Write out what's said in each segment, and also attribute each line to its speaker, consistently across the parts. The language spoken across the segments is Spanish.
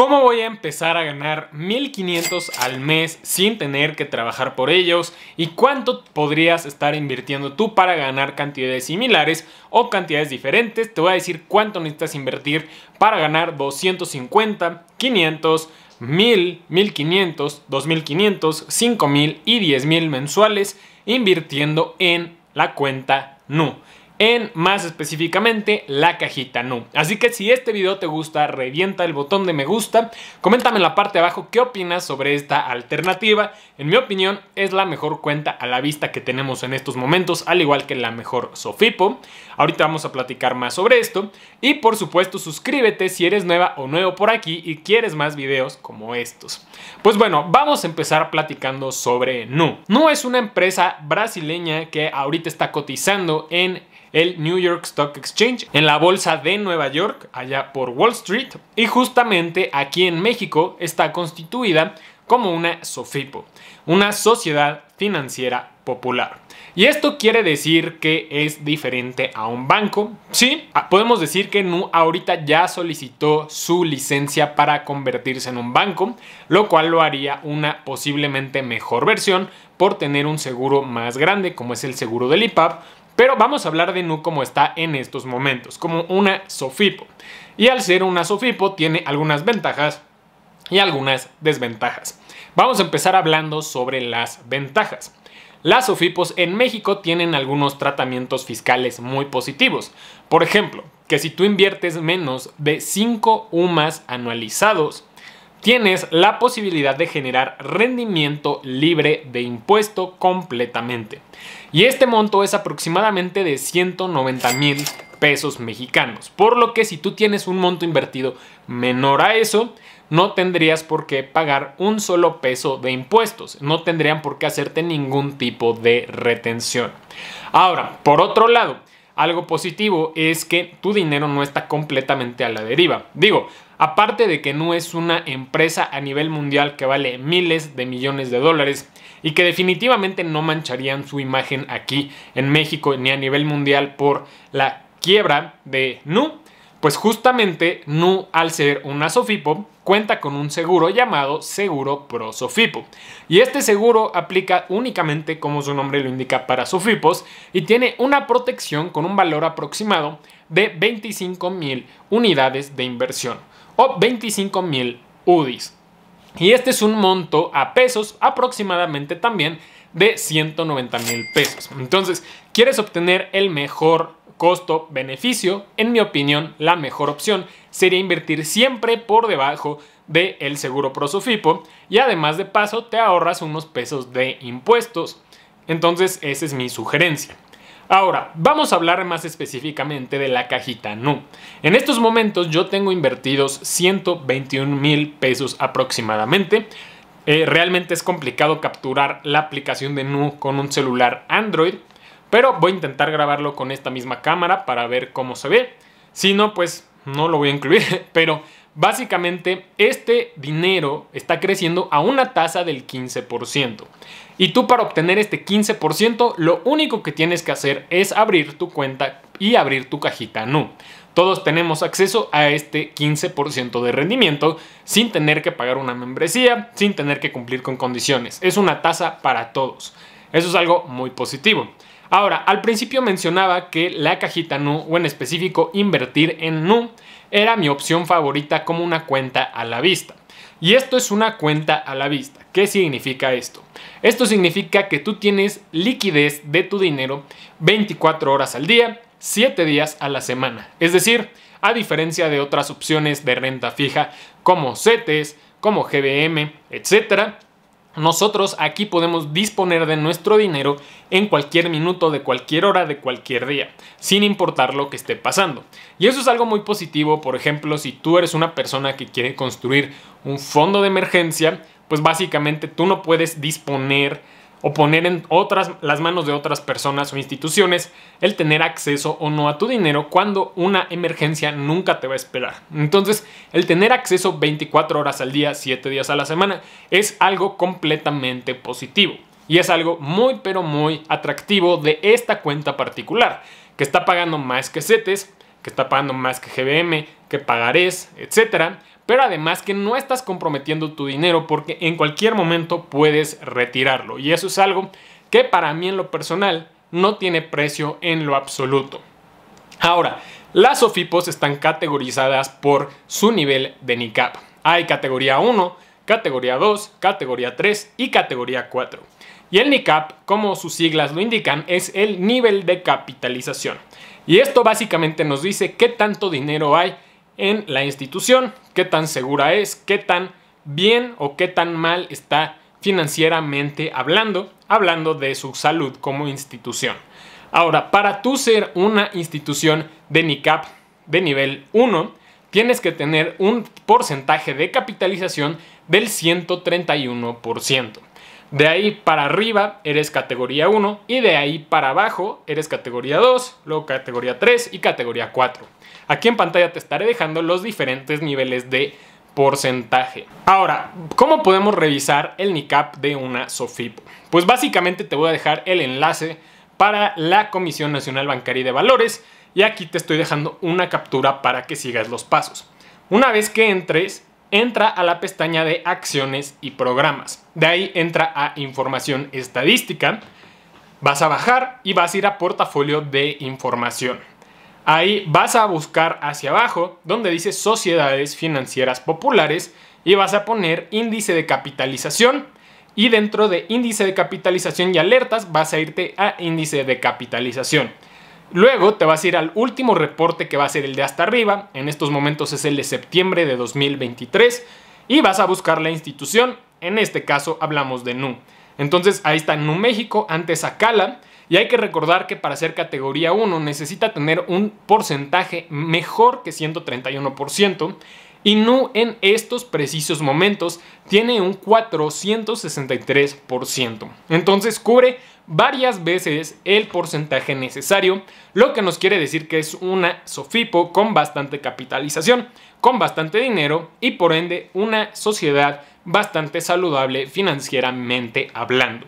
Speaker 1: ¿Cómo voy a empezar a ganar 1500 al mes sin tener que trabajar por ellos? ¿Y cuánto podrías estar invirtiendo tú para ganar cantidades similares o cantidades diferentes? Te voy a decir cuánto necesitas invertir para ganar 250, 500, 1000, 1500, 2500, 5000 y 10000 mensuales invirtiendo en la cuenta NU en más específicamente la cajita nu. Así que si este video te gusta, revienta el botón de me gusta, coméntame en la parte de abajo qué opinas sobre esta alternativa. En mi opinión es la mejor cuenta a la vista que tenemos en estos momentos, al igual que la mejor Sofipo. Ahorita vamos a platicar más sobre esto y por supuesto suscríbete si eres nueva o nuevo por aquí y quieres más videos como estos. Pues bueno, vamos a empezar platicando sobre Nu. Nu es una empresa brasileña que ahorita está cotizando en el New York Stock Exchange, en la bolsa de Nueva York, allá por Wall Street, y justamente aquí en México está constituida como una SOFIPO, una sociedad financiera popular. Y esto quiere decir que es diferente a un banco. Sí, ah, podemos decir que Nu ahorita ya solicitó su licencia para convertirse en un banco, lo cual lo haría una posiblemente mejor versión por tener un seguro más grande como es el seguro del IPAP pero vamos a hablar de Nu como está en estos momentos, como una Sofipo. Y al ser una Sofipo tiene algunas ventajas y algunas desventajas. Vamos a empezar hablando sobre las ventajas. Las SOFIPOS en México tienen algunos tratamientos fiscales muy positivos. Por ejemplo, que si tú inviertes menos de 5 UMAS anualizados, tienes la posibilidad de generar rendimiento libre de impuesto completamente. Y este monto es aproximadamente de 190 mil pesos mexicanos. Por lo que si tú tienes un monto invertido menor a eso, no tendrías por qué pagar un solo peso de impuestos. No tendrían por qué hacerte ningún tipo de retención. Ahora, por otro lado, algo positivo es que tu dinero no está completamente a la deriva. Digo, Aparte de que NU es una empresa a nivel mundial que vale miles de millones de dólares y que definitivamente no mancharían su imagen aquí en México ni a nivel mundial por la quiebra de Nu, pues justamente Nu, al ser una Sofipo, cuenta con un seguro llamado Seguro Pro Sofipo. Y este seguro aplica únicamente, como su nombre lo indica, para Sofipos y tiene una protección con un valor aproximado de 25 mil unidades de inversión o 25 mil UDIs. Y este es un monto a pesos aproximadamente también de 190 mil pesos. Entonces, quieres obtener el mejor costo-beneficio, en mi opinión, la mejor opción sería invertir siempre por debajo del seguro Prosofipo y además de paso te ahorras unos pesos de impuestos. Entonces, esa es mi sugerencia. Ahora, vamos a hablar más específicamente de la cajita NU. En estos momentos yo tengo invertidos 121 mil pesos aproximadamente. Eh, realmente es complicado capturar la aplicación de NU con un celular Android, pero voy a intentar grabarlo con esta misma cámara para ver cómo se ve. Si no, pues no lo voy a incluir, pero Básicamente, este dinero está creciendo a una tasa del 15%. Y tú para obtener este 15%, lo único que tienes que hacer es abrir tu cuenta y abrir tu cajita NU. Todos tenemos acceso a este 15% de rendimiento sin tener que pagar una membresía, sin tener que cumplir con condiciones. Es una tasa para todos. Eso es algo muy positivo. Ahora, al principio mencionaba que la cajita NU, o en específico invertir en NU, era mi opción favorita como una cuenta a la vista. Y esto es una cuenta a la vista. ¿Qué significa esto? Esto significa que tú tienes liquidez de tu dinero 24 horas al día, 7 días a la semana. Es decir, a diferencia de otras opciones de renta fija como CETES, como GBM, etcétera, nosotros aquí podemos disponer de nuestro dinero en cualquier minuto, de cualquier hora, de cualquier día, sin importar lo que esté pasando. Y eso es algo muy positivo, por ejemplo, si tú eres una persona que quiere construir un fondo de emergencia, pues básicamente tú no puedes disponer o poner en otras, las manos de otras personas o instituciones el tener acceso o no a tu dinero cuando una emergencia nunca te va a esperar. Entonces, el tener acceso 24 horas al día, 7 días a la semana, es algo completamente positivo. Y es algo muy, pero muy atractivo de esta cuenta particular, que está pagando más que CETES, que está pagando más que GBM, que pagarés, e etcétera pero además que no estás comprometiendo tu dinero porque en cualquier momento puedes retirarlo. Y eso es algo que para mí en lo personal no tiene precio en lo absoluto. Ahora, las OFIPOS están categorizadas por su nivel de NICAP. Hay categoría 1, categoría 2, categoría 3 y categoría 4. Y el NICAP, como sus siglas lo indican, es el nivel de capitalización. Y esto básicamente nos dice qué tanto dinero hay en la institución, qué tan segura es, qué tan bien o qué tan mal está financieramente hablando, hablando de su salud como institución. Ahora, para tú ser una institución de NICAP de nivel 1, tienes que tener un porcentaje de capitalización del 131%. De ahí para arriba eres categoría 1 y de ahí para abajo eres categoría 2, luego categoría 3 y categoría 4. Aquí en pantalla te estaré dejando los diferentes niveles de porcentaje. Ahora, ¿cómo podemos revisar el NICAP de una SOFIP? Pues básicamente te voy a dejar el enlace para la Comisión Nacional Bancaria y de Valores y aquí te estoy dejando una captura para que sigas los pasos. Una vez que entres, entra a la pestaña de acciones y programas. De ahí entra a información estadística. Vas a bajar y vas a ir a portafolio de información. Ahí vas a buscar hacia abajo donde dice sociedades financieras populares y vas a poner índice de capitalización. Y dentro de índice de capitalización y alertas vas a irte a índice de capitalización. Luego te vas a ir al último reporte que va a ser el de hasta arriba, en estos momentos es el de septiembre de 2023, y vas a buscar la institución, en este caso hablamos de NU. Entonces ahí está NU México, antes Acala, y hay que recordar que para ser categoría 1 necesita tener un porcentaje mejor que 131%, y Nu en estos precisos momentos tiene un 463%. Entonces cubre varias veces el porcentaje necesario, lo que nos quiere decir que es una Sofipo con bastante capitalización, con bastante dinero y por ende una sociedad bastante saludable financieramente hablando.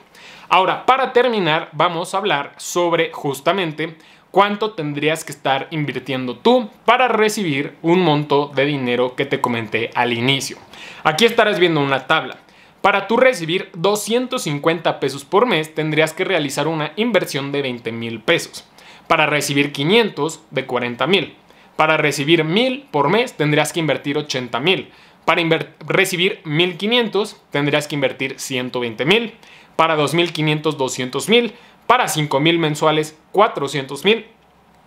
Speaker 1: Ahora, para terminar, vamos a hablar sobre justamente cuánto tendrías que estar invirtiendo tú para recibir un monto de dinero que te comenté al inicio. Aquí estarás viendo una tabla. Para tú recibir 250 pesos por mes tendrías que realizar una inversión de 20 mil pesos. Para recibir 500 de 40 mil. Para recibir 1000 por mes tendrías que invertir 80 mil. Para recibir 1500 tendrías que invertir 120 mil. Para 2500 200 mil para $5,000 mensuales $400,000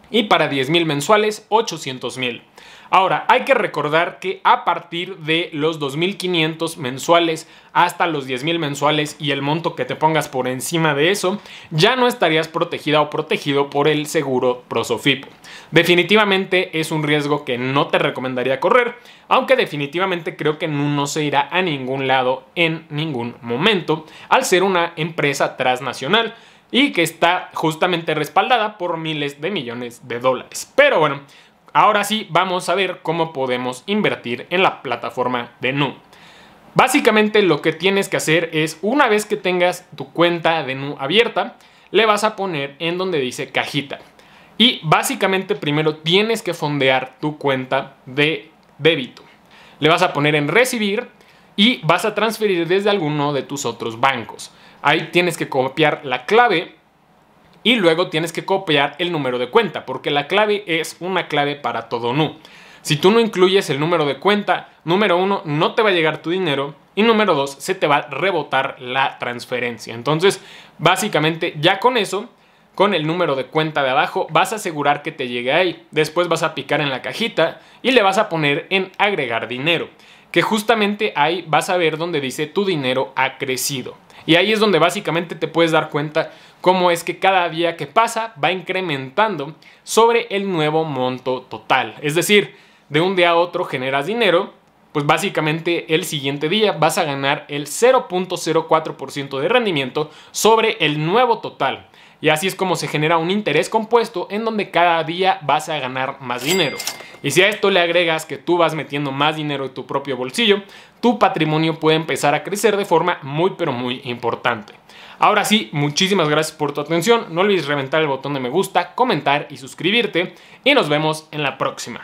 Speaker 1: y para $10,000 mensuales $800,000. Ahora, hay que recordar que a partir de los 2.500 mensuales hasta los 10.000 mensuales y el monto que te pongas por encima de eso, ya no estarías protegida o protegido por el seguro Prosofipo. Definitivamente es un riesgo que no te recomendaría correr, aunque definitivamente creo que no se irá a ningún lado en ningún momento, al ser una empresa transnacional y que está justamente respaldada por miles de millones de dólares. Pero bueno, ahora sí vamos a ver cómo podemos invertir en la plataforma de Nu. Básicamente lo que tienes que hacer es una vez que tengas tu cuenta de Nu abierta, le vas a poner en donde dice cajita. Y básicamente primero tienes que fondear tu cuenta de débito. Le vas a poner en recibir y vas a transferir desde alguno de tus otros bancos. Ahí tienes que copiar la clave y luego tienes que copiar el número de cuenta, porque la clave es una clave para todo nu. Si tú no incluyes el número de cuenta, número uno, no te va a llegar tu dinero y número dos, se te va a rebotar la transferencia. Entonces, básicamente ya con eso, con el número de cuenta de abajo, vas a asegurar que te llegue ahí. Después vas a picar en la cajita y le vas a poner en agregar dinero, que justamente ahí vas a ver donde dice tu dinero ha crecido. Y ahí es donde básicamente te puedes dar cuenta cómo es que cada día que pasa va incrementando sobre el nuevo monto total. Es decir, de un día a otro generas dinero, pues básicamente el siguiente día vas a ganar el 0.04% de rendimiento sobre el nuevo total. Y así es como se genera un interés compuesto en donde cada día vas a ganar más dinero. Y si a esto le agregas que tú vas metiendo más dinero en tu propio bolsillo, tu patrimonio puede empezar a crecer de forma muy pero muy importante. Ahora sí, muchísimas gracias por tu atención, no olvides reventar el botón de me gusta, comentar y suscribirte y nos vemos en la próxima.